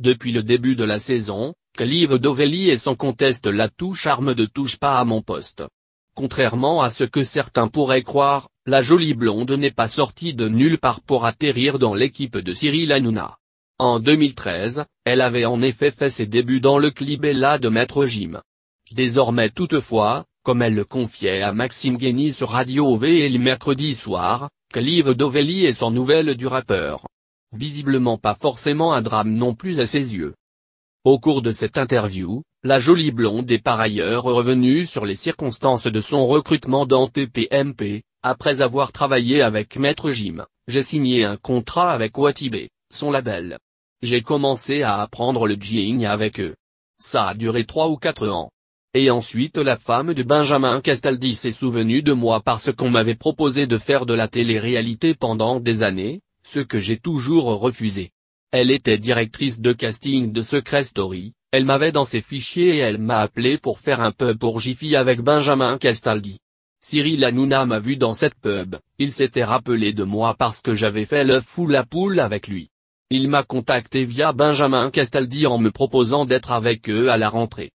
Depuis le début de la saison, Clive Dovelli est sans conteste la touche arme de touche pas à mon poste. Contrairement à ce que certains pourraient croire, la jolie blonde n'est pas sortie de nulle part pour atterrir dans l'équipe de Cyril Hanouna. En 2013, elle avait en effet fait ses débuts dans le Clibella de Maître Jim. Désormais toutefois, comme elle le confiait à Maxime Guény sur Radio V et le mercredi soir, Clive Dovelli est sans nouvelles du rappeur visiblement pas forcément un drame non plus à ses yeux. Au cours de cette interview, la jolie blonde est par ailleurs revenue sur les circonstances de son recrutement dans TPMP, après avoir travaillé avec Maître Jim, j'ai signé un contrat avec Watibé, son label. J'ai commencé à apprendre le jing avec eux. Ça a duré trois ou quatre ans. Et ensuite la femme de Benjamin Castaldi s'est souvenue de moi parce qu'on m'avait proposé de faire de la télé-réalité pendant des années, ce que j'ai toujours refusé. Elle était directrice de casting de Secret Story, elle m'avait dans ses fichiers et elle m'a appelé pour faire un pub pour Jiffy avec Benjamin Castaldi. Cyril Hanouna m'a vu dans cette pub, il s'était rappelé de moi parce que j'avais fait le fou la poule avec lui. Il m'a contacté via Benjamin Castaldi en me proposant d'être avec eux à la rentrée.